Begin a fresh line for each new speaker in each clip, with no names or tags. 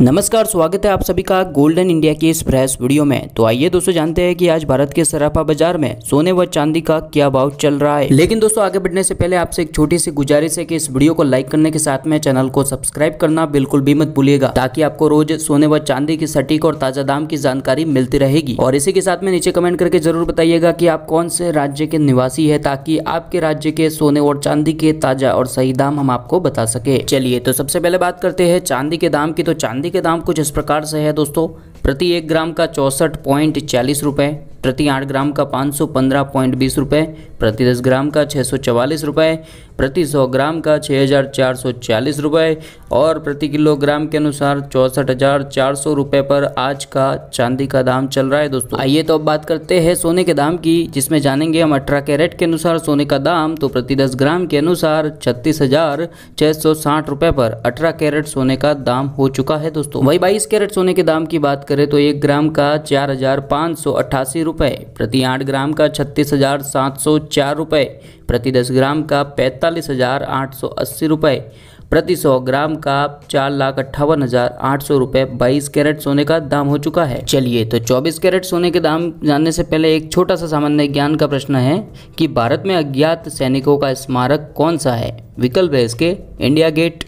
नमस्कार स्वागत है आप सभी का गोल्डन इंडिया की इस वीडियो में तो आइए दोस्तों जानते हैं कि आज भारत के सराफा बाजार में सोने व चांदी का क्या भाव चल रहा है लेकिन दोस्तों आगे बढ़ने से पहले आपसे एक छोटी सी गुजारिश है कि इस वीडियो को लाइक करने के साथ में चैनल को सब्सक्राइब करना बिल्कुल भी मत भूलिएगा ताकि आपको रोज सोने व चांदी की सटीक और ताजा दाम की जानकारी मिलती रहेगी और इसी के साथ में नीचे कमेंट करके जरूर बताइएगा की आप कौन से राज्य के निवासी है ताकि आपके राज्य के सोने और चांदी के ताजा और सही दाम हम आपको बता सके चलिए तो सबसे पहले बात करते हैं चांदी के दाम की तो चांदी चांदी के दाम कुछ इस प्रकार से है दोस्तों प्रति एक ग्राम का चौंसठ पॉइंट चालीस रुपये प्रति आठ ग्राम का पाँच सौ पंद्रह पॉइंट बीस रुपये प्रति दस ग्राम का छः सौ चवालीस रुपये प्रति सौ ग्राम का छः हज़ार चार सौ चालीस रुपये और प्रति किलोग्राम के अनुसार चौंसठ हज़ार चार सौ रुपये पर आज का चांदी का दाम चल रहा है दोस्तों आइए तो अब बात करते हैं सोने के दाम की जिसमें जानेंगे हम अठारह कैरेट के अनुसार सोने का दाम तो प्रति दस ग्राम के अनुसार छत्तीस हज़ार छः सौ साठ रुपये पर अठारह कैरेट सोने का दाम हो चुका है दोस्तों वही बाईस कैरेट सोने के दाम की बात करें तो एक ग्राम का चार हज़ार पाँच सौ अट्ठासी रुपये प्रति आठ ग्राम का छत्तीस हज़ार सात सौ चार रुपये प्रति दस ग्राम का पैंतालीस हज़ार आठ सौ अस्सी रुपये प्रति सौ ग्राम का चार लाख अट्ठावन हज़ार आठ सौ रुपये बाईस कैरेट सोने का दाम हो चुका है चलिए तो चौबीस कैरेट सोने के दाम जानने से पहले एक छोटा सा सामान्य ज्ञान का प्रश्न है कि भारत में अज्ञात सैनिकों का स्मारक कौन सा है विकल्प है इसके इंडिया गेट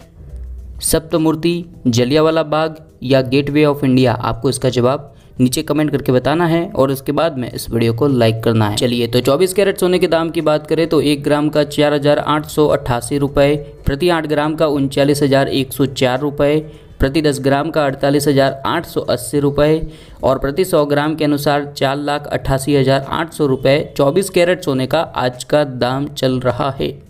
सप्तमूर्ति जलियावाला बाग या गेटवे ऑफ इंडिया आपको इसका जवाब नीचे कमेंट करके बताना है और उसके बाद में इस वीडियो को लाइक करना है चलिए तो चौबीस कैरेट सोने के दाम की बात करें तो एक ग्राम का चार हजार आठ सौ अट्ठासी रुपये प्रति आठ ग्राम का उनचालीस हजार एक सौ चार रुपये प्रति दस ग्राम का अड़तालीस हज़ार आठ सौ अस्सी रुपये और प्रति सौ ग्राम के अनुसार चार लाख अट्ठासी हज़ार आठ सौ रुपये चौबीस कैरेट सोने का आज का दाम चल रहा है